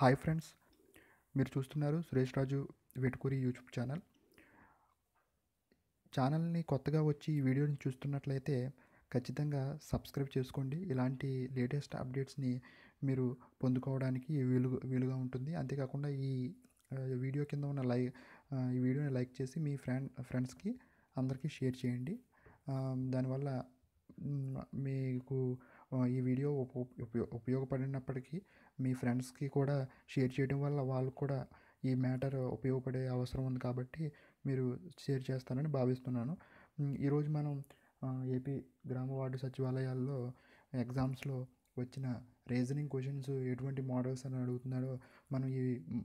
Hi friends మీరు చూస్తున్నారు Suresh Raju Vetukuri YouTube channel ఛానల్ని కొత్తగా వచ్చి ఈ వీడియోని చూస్తున్నట్లయితే ఖచ్చితంగా సబ్స్క్రైబ్ చేసుకోండి ఇలాంటి లేటెస్ట్ అప్డేట్స్ని మీరు పొందుకోవడానికి వీలు వీలుగా ఉంటుంది అంతేకాకుండా ఈ వీడియో కింద ఉన్న లై ఈ వీడియోని లైక్ చేసి మీ ఫ్రెండ్ ఫ్రెండ్స్కి అందరికీ షేర్ చేయండి దానివల్ల మీకు ఈ వీడియో ఉపయోగపడినప్పటికీ మీ ఫ్రెండ్స్కి కూడా షేర్ చేయడం వల్ల వాళ్ళు కూడా ఈ మ్యాటర్ ఉపయోగపడే అవసరం ఉంది కాబట్టి మీరు షేర్ చేస్తారని భావిస్తున్నాను ఈరోజు మనం ఏపీ గ్రామ వార్డు సచివాలయాల్లో ఎగ్జామ్స్లో వచ్చిన రీజనింగ్ క్వశ్చన్స్ ఎటువంటి మోడల్స్ అని అడుగుతున్నాడో మనం ఈ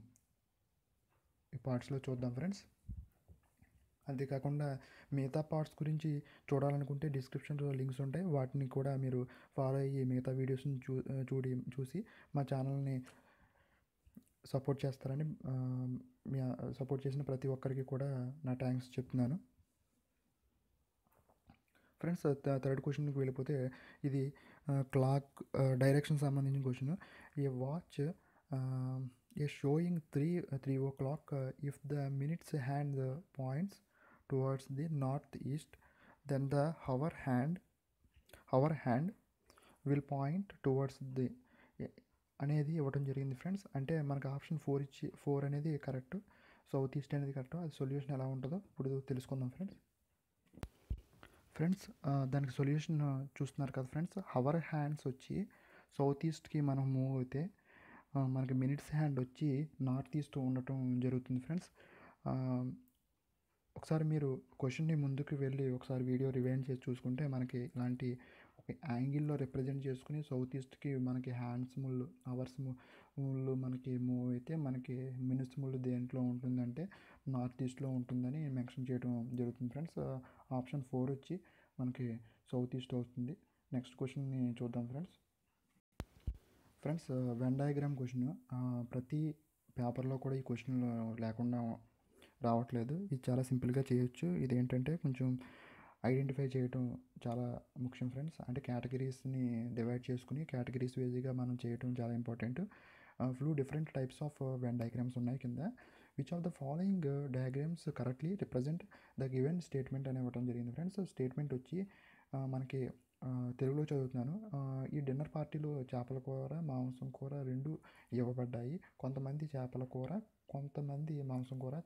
పార్ట్స్లో చూద్దాం ఫ్రెండ్స్ అంతేకాకుండా మిగతా పార్ట్స్ గురించి చూడాలనుకుంటే డిస్క్రిప్షన్లో లింక్స్ ఉంటాయి వాటిని కూడా మీరు ఫాలో అయ్యి మిగతా వీడియోస్ని చూ చూడి చూసి మా ఛానల్ని సపోర్ట్ చేస్తారని సపోర్ట్ చేసిన ప్రతి ఒక్కరికి కూడా నా థ్యాంక్స్ చెప్తున్నాను ఫ్రెండ్స్ థర్డ్ క్వశ్చన్కి వెళ్ళిపోతే ఇది క్లాక్ డైరెక్షన్ సంబంధించిన question a watch a showing three three o'clock if the minutes hand the points the north east then the hour hand hour hand will point towards the అనేది ఇవ్వడం జరిగింది friends అంటే మనకు option four ఇచ్చి four అనేది correct south east అనేది correct అది solution ఎలా ఉంటుందో ఇప్పుడు తెలుసుకుందాం ఫ్రెండ్స్ ఫ్రెండ్స్ దానికి సొల్యూషన్ చూస్తున్నారు కదా ఫ్రెండ్స్ హవర్ హ్యాండ్స్ వచ్చి సౌత్ ఈస్ట్కి మనం మూవ్ అయితే మనకి మినిట్స్ హ్యాండ్ వచ్చి నార్త్ ఈస్ట్ ఉండటం జరుగుతుంది ఫ్రెండ్స్ ఒకసారి మీరు క్వశ్చన్ని ముందుకు వెళ్ళి ఒకసారి వీడియో రివైండ్ చేసి చూసుకుంటే మనకి ఇలాంటి ఒక యాంగిల్లో రిప్రజెంట్ చేసుకుని సౌత్ ఈస్ట్కి మనకి హ్యాండ్స్ ముళ్ళు అవర్స్ ముళ్ళు మనకి మూవ్ అయితే మనకి మినిట్స్ ముళ్ళు దేంట్లో ఉంటుందంటే నార్త్ ఈస్ట్లో ఉంటుందని మెన్షన్ చేయడం జరుగుతుంది ఫ్రెండ్స్ ఆప్షన్ ఫోర్ వచ్చి మనకి సౌత్ ఈస్ట్ అవుతుంది నెక్స్ట్ క్వశ్చన్ని చూద్దాం friends friends Venn diagram question ప్రతి పేపర్లో కూడా ఈ క్వశ్చన్ లేకుండా రావట్లేదు ఇది చాలా సింపుల్గా చేయొచ్చు ఇది ఏంటంటే కొంచెం ఐడెంటిఫై చేయటం చాలా ముఖ్యం ఫ్రెండ్స్ అంటే కేటగిరీస్ని డివైడ్ చేసుకుని కేటగిరీస్ వేజీగా మనం చేయటం చాలా ఇంపార్టెంట్ ఫ్లూ different types of Venn diagrams ఉన్నాయి కింద which of the following diagrams correctly represent the given statement అని ఇవ్వడం జరిగింది ఫ్రెండ్స్ స్టేట్మెంట్ వచ్చి మనకి తెలుగులో చదువుతున్నాను ఈ డిన్నర్ పార్టీలో చేపల కూర మాంసం కూర రెండు ఇవ్వబడ్డాయి కొంతమంది చేపల కూర కొంతమంది మాంసం కూర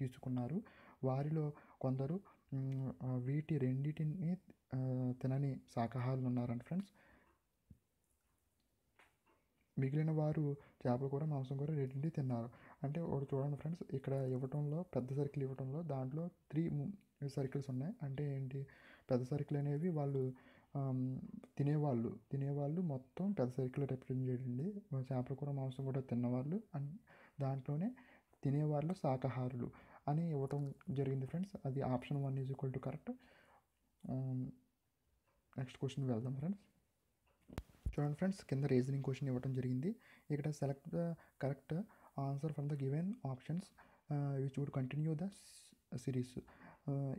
తీసుకున్నారు వారిలో కొందరు వీటి రెండింటిని తినని శాకాహారులు ఉన్నారండి ఫ్రెండ్స్ మిగిలిన వారు చేపలు కూడా మాంసం కూర రెండింటి తిన్నారు అంటే ఒకటి చూడండి ఫ్రెండ్స్ ఇక్కడ ఇవ్వటంలో పెద్ద సర్కిల్ ఇవ్వటంలో దాంట్లో త్రీ సర్కిల్స్ ఉన్నాయి అంటే ఏంటి పెద్ద సర్కిల్ అనేవి వాళ్ళు తినేవాళ్ళు తినేవాళ్ళు మొత్తం పెద్ద సర్కిల్ రిప్రజెంట్ చేయండి చేపల కూర మాంసం కూడా తిన్నవాళ్ళు అండ్ దాంట్లోనే తినేవాళ్ళు శాకాహారులు అని ఇవ్వటం జరిగింది ఫ్రెండ్స్ అది option one is equal to correct next question వెళ్దాం ఫ్రెండ్స్ చూడండి ఫ్రెండ్స్ కింద రీజనింగ్ క్వశ్చన్ ఇవ్వడం జరిగింది ఇక్కడ select the correct answer from the given options which would continue the series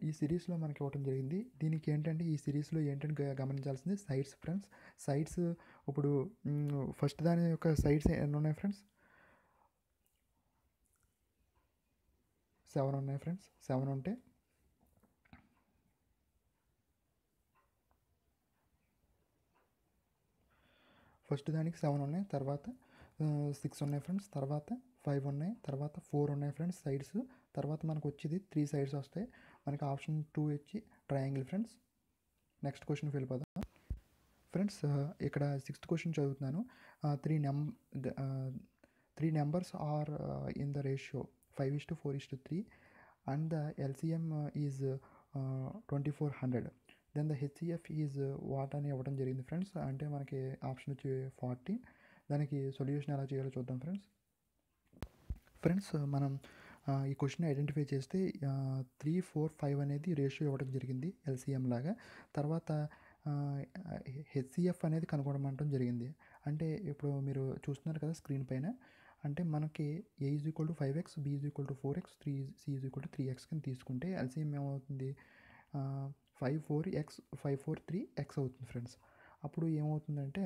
ఈ సిరీస్లో మనకి ఇవ్వడం జరిగింది దీనికి ఏంటంటే ఈ సిరీస్లో ఏంటంటే గమనించాల్సింది సైట్స్ ఫ్రెండ్స్ సైట్స్ ఇప్పుడు ఫస్ట్ దాని యొక్క సైట్స్ ఎన్ని ఉన్నాయి ఫ్రెండ్స్ సెవెన్ ఉన్నాయి ఫ్రెండ్స్ సెవెన్ ఉంటే ఫస్ట్ దానికి సెవెన్ ఉన్నాయి తర్వాత సిక్స్ ఉన్నాయి ఫ్రెండ్స్ తర్వాత ఫైవ్ ఉన్నాయి తర్వాత ఫోర్ ఉన్నాయి ఫ్రెండ్స్ సైడ్స్ తర్వాత మనకు వచ్చేది త్రీ సైడ్స్ వస్తాయి మనకి ఆప్షన్ టూ ఇచ్చి ట్రయాంగిల్ ఫ్రెండ్స్ నెక్స్ట్ క్వశ్చన్ వెళ్ళిపోదాం ఫ్రెండ్స్ ఇక్కడ సిక్స్త్ క్వశ్చన్ చదువుతున్నాను త్రీ నెం three numbers are in the ratio five to four is to three and the LCM is twenty four hundred then the HCF is what అని ఇవ్వడం జరిగింది friends అంటే మనకి option వచ్చి ఫార్టీ దానికి సొల్యూషన్ ఎలా చేయాలో చూద్దాం ఫ్రెండ్స్ ఫ్రెండ్స్ uh, మనం uh, ఈ క్వశ్చన్ ఐడెంటిఫై చేస్తే త్రీ ఫోర్ ఫైవ్ అనేది రేషియో ఇవ్వడం జరిగింది ఎల్సీఎం లాగా తర్వాత హెచ్సిఎఫ్ uh, అనేది కనుగొనమంటం జరిగింది అంటే ఇప్పుడు మీరు చూస్తున్నారు కదా స్క్రీన్ పైన అంటే మనకి A is equal to five X B is equal to four X three C is equal to three X కింద తీసుకుంటే ఎల్సీఎం ఏమవుతుంది five four X five four three X అవుతుంది ఫ్రెండ్స్ అప్పుడు ఏమవుతుందంటే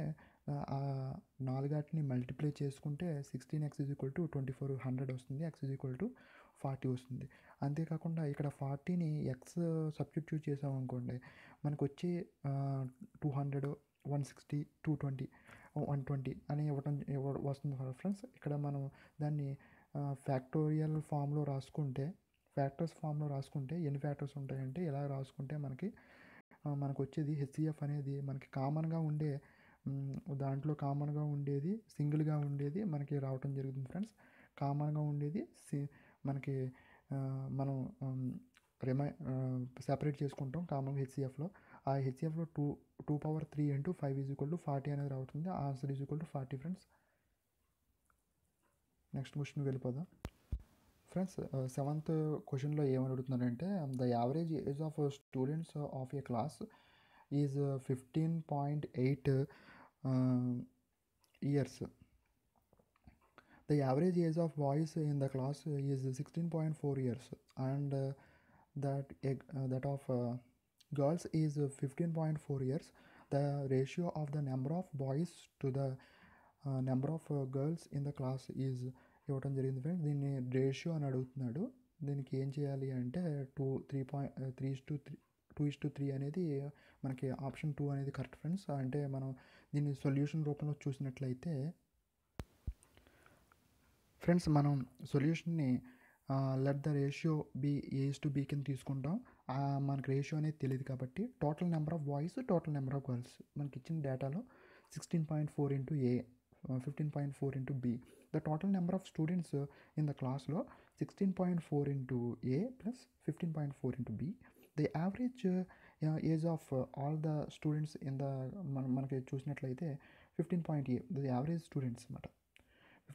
నాలుగాటిని మల్టిప్లై చేసుకుంటే sixteen X is equal to twenty four hundred వస్తుంది X is equal to forty వస్తుంది అంతేకాకుండా ఇక్కడ ఫార్టీని ఎక్స్ సబ్స్టిట్యూట్ చేసామనుకోండి మనకు వచ్చి two hundred one sixty two twenty one twenty అని ఇవ్వటం ఇవ్వ వస్తుంది ఫ్రెండ్స్ ఇక్కడ మనం దాన్ని ఫ్యాక్టోరియల్ ఫామ్లో రాసుకుంటే ఫ్యాక్టర్స్ ఫామ్లో రాసుకుంటే ఎన్ని ఫ్యాక్టర్స్ ఉంటాయంటే ఇలా రాసుకుంటే మనకి మనకు వచ్చేది హెచ్సిఎఫ్ అనేది మనకి కామన్గా ఉండే దాంట్లో కామన్గా ఉండేది సింగిల్గా ఉండేది మనకి రావటం జరుగుతుంది ఫ్రెండ్స్ కామన్గా ఉండేది సి మనకి మనం రిమై సెపరేట్ చేసుకుంటాం కామన్ హెచ్సిఎఫ్లో I HCF two two power three into five is equal to forty and the answer is equal to forty friends. Next question will be friends uh, seventh question lo um, the average age of students of a class is 15.8 um, years the average age of boys in the class is 16.4 years and uh, that uh, that of girls is fifteen point four years the ratio of the number of boys to the number of girls in the class is ఇవ్వటం జరిగింది friends దీన్ని ratio అని అడుగుతున్నాడు దీనికి ఏం చేయాలి అంటే two three point three to three two is to three అనేది మనకి ఆప్షన్ టూ అనేది కరెక్ట్ ఫ్రెండ్స్ అంటే మనం దీన్ని సొల్యూషన్ రూపంలో చూసినట్లయితే ఫ్రెండ్స్ మనం సొల్యూషన్ని let the ratio be A's to B కింద తీసుకుంటాం మనకు రేషియో అనేది తెలియదు కాబట్టి total number of boys total number of girls మనకి ఇచ్చిన డేటాలో sixteen point four into A fifteen point four into B the total number of students in the క్లాస్లో sixteen point four into A plus fifteen point four into B the average age of all the students in the మన మనకి చూసినట్లయితే fifteen point A the average students అనమాట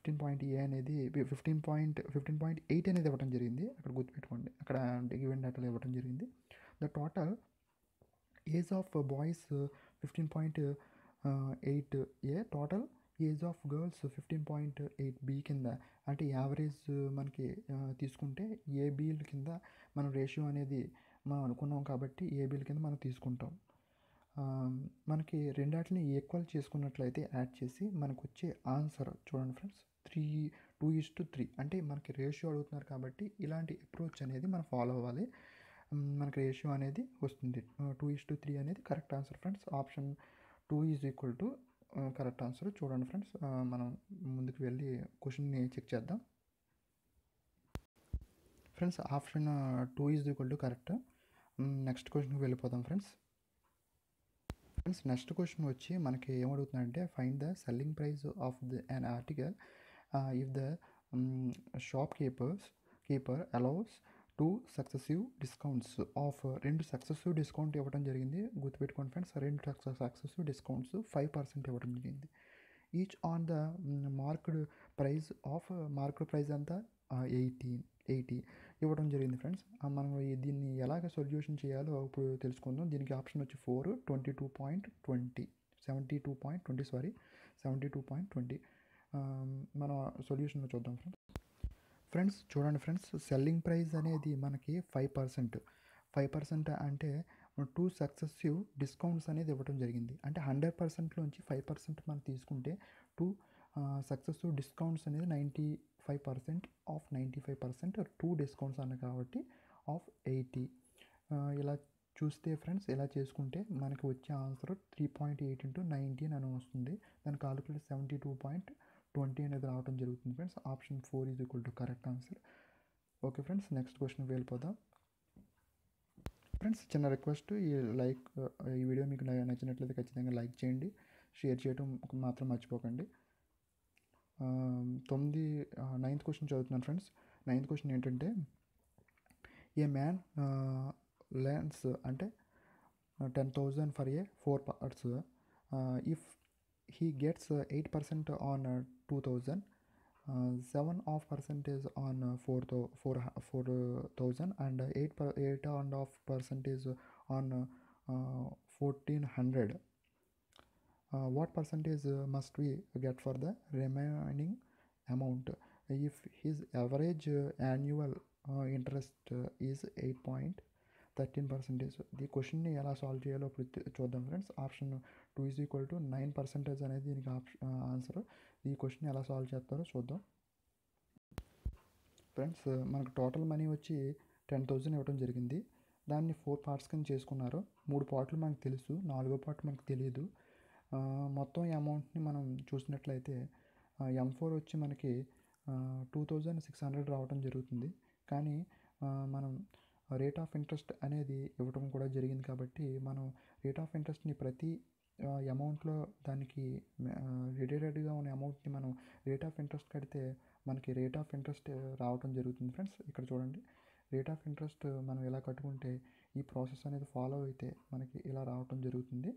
fifteen point A అనేది fifteen point fifteen point eight అనేది ఇవ్వడం జరిగింది అక్కడ గుర్తుపెట్టుకోండి అక్కడ గివెన్ డేటాలో ఇవ్వడం జరిగింది the total age of boys fifteen point eight A total age of girls fifteen point eight B కింద అంటే యావరేజ్ మనకి తీసుకుంటే ఏబీల కింద మనం రేషియో అనేది మనం అనుకున్నాం కాబట్టి ఏబీల కింద మనం తీసుకుంటాం మనకి రెండాటిని ఈక్వల్ చేసుకున్నట్లయితే యాడ్ చేసి మనకు వచ్చే ఆన్సర్ చూడండి friends three two is to three అంటే మనకి రేషియో అడుగుతున్నారు కాబట్టి ఇలాంటి అప్రోచ్ అనేది మనం ఫాలో అవ్వాలి మనకి రేషియో అనేది వస్తుంది టూ ఇస్ టు త్రీ అనేది correct answer friends option two is equal to correct answer చూడండి ఫ్రెండ్స్ మనం ముందుకు వెళ్ళి క్వశ్చన్ని చెక్ చేద్దాం friends option two is equal to correct next క్వశ్చన్కి వెళ్ళిపోదాం ఫ్రెండ్స్ ఫ్రెండ్స్ నెక్స్ట్ క్వశ్చన్ వచ్చి మనకి ఏమడుగుతుందంటే find the selling price of the an article if the um, shopkeepers keeper allows two successive discounts offer రెండు successive discount ఇవ్వడం జరిగింది గుర్తుపెట్టుకోండి friends రెండు సక్సెసివ్ డిస్కౌంట్స్ ఫైవ్ పర్సెంట్ ఇవ్వడం జరిగింది each on the marked price of marked price అంతా eighteen eighty ఇవ్వడం జరిగింది ఫ్రెండ్స్ మనం దీన్ని ఎలాగ సొల్యూషన్ చేయాలో ఇప్పుడు తెలుసుకుందాం దీనికి ఆప్షన్ వచ్చి four twenty two point twenty seventy two point twenty sorry seventy two point twenty మన సొల్యూషన్ చూద్దాం ఫ్రెండ్స్ ఫ్రెండ్స్ చూడండి ఫ్రెండ్స్ సెల్లింగ్ ప్రైస్ అనేది మనకి ఫైవ్ పర్సెంట్ ఫైవ్ పర్సెంట్ అంటే టూ సక్సెసివ్ డిస్కౌంట్స్ అనేది ఇవ్వడం జరిగింది అంటే హండ్రెడ్ పర్సెంట్లోంచి ఫైవ్ పర్సెంట్ మనం తీసుకుంటే టూ సక్సెసివ్ డిస్కౌంట్స్ అనేది ninety five percent of ninety five percent two discounts అన్న కాబట్టి ఆఫ్ ఎయిటీ ఇలా చూస్తే ఫ్రెండ్స్ ఇలా చేసుకుంటే మనకి వచ్చే answer three point eight into ninety అని వస్తుంది దాని calculate seventy two point twenty అనేది రావడం జరుగుతుంది friends option four is equal to correct answer okay friends next question వెళ్ళిపోదాం ఫ్రెండ్స్ చిన్న రిక్వెస్ట్ ఈ లైక్ ఈ వీడియో మీకు నచ్చినట్లయితే ఖచ్చితంగా లైక్ చేయండి షేర్ చేయడం మాత్రం మర్చిపోకండి తొమ్మిది నైన్త్ క్వశ్చన్ చదువుతున్నాను ఫ్రెండ్స్ నైన్త్ క్వశ్చన్ ఏంటంటే ఏ మ్యాన్ లెన్స్ అంటే ten thousand for a four parts if he gets eight percent on 2000 uh, 7 off percentage on uh, 4 4000 uh, and 8 per 8 and off percentage on 1400 what percentage must we get for the remaining amount if his average annual interest is 8. Thirteen percentage ఈ క్వశ్చన్ని ఎలా solve చేయాలో ఇప్పుడు చూద్దాం friends option two is equal to nine percentage అనేది దీనికి option answer ఈ question ఎలా సాల్వ్ చేస్తారో చూద్దాం ఫ్రెండ్స్ మనకు టోటల్ మనీ వచ్చి టెన్ థౌజండ్ ఇవ్వడం జరిగింది దాన్ని ఫోర్ పార్ట్స్ కింద చేసుకున్నారు మూడు పార్ట్లు మనకు తెలుసు నాలుగో పార్ట్ మనకు తెలియదు మొత్తం అమౌంట్ని మనం చూసినట్లయితే ఎం ఫోర్ వచ్చి మనకి టూ థౌజండ్ సిక్స్ హండ్రెడ్ రావడం జరుగుతుంది కానీ మనం రేట్ ఆఫ్ ఇంట్రెస్ట్ అనేది ఇవ్వటం కూడా జరిగింది కాబట్టి మనం రేట్ ఆఫ్ ఇంట్రెస్ట్ని ప్రతి అమౌంట్లో దానికి రిలేటెడ్గా ఉన్న అమౌంట్ని మనం రేట్ ఆఫ్ ఇంట్రెస్ట్ కడితే మనకి రేట్ ఆఫ్ ఇంట్రెస్ట్ రావడం జరుగుతుంది ఫ్రెండ్స్ ఇక్కడ చూడండి రేట్ ఆఫ్ ఇంట్రెస్ట్ మనం ఇలా కట్టుకుంటే ఈ ప్రాసెస్ అనేది ఫాలో అయితే మనకి ఇలా రావటం జరుగుతుంది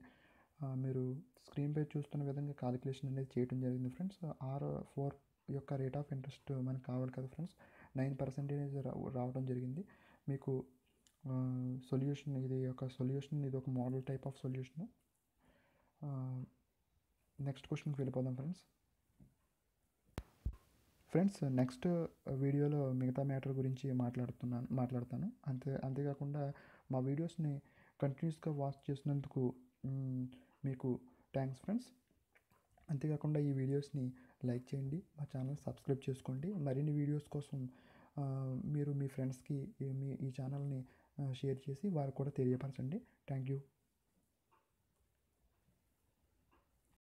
మీరు స్క్రీన్ పై చూస్తున్న విధంగా కాలిక్యులేషన్ అనేది చేయడం జరిగింది ఫ్రెండ్స్ ఆర్ ఫోర్ యొక్క రేట్ ఆఫ్ ఇంట్రెస్ట్ మనకు కావాలి కదా ఫ్రెండ్స్ నైన్ పర్సెంటేజ్ రావడం జరిగింది మీకు సొల్యూషన్ ఇది ఒక సొల్యూషన్ ఇది ఒక model type of solution next క్వశ్చన్కి వెళ్ళిపోదాం ఫ్రెండ్స్ ఫ్రెండ్స్ నెక్స్ట్ వీడియోలో మిగతా మ్యాటర్ గురించి మాట్లాడుతున్నాను మాట్లాడతాను అంతే అంతేకాకుండా మా వీడియోస్ని కంటిన్యూస్గా వాచ్ చేసినందుకు మీకు థ్యాంక్స్ ఫ్రెండ్స్ అంతేకాకుండా ఈ వీడియోస్ని లైక్ చేయండి మా ఛానల్ సబ్స్క్రైబ్ చేసుకోండి మరిన్ని వీడియోస్ కోసం మీరు మీ ఫ్రెండ్స్కి మీ ఈ ఛానల్ని షేర్ చేసి వారికి కూడా తెలియపరచండి థ్యాంక్ యూ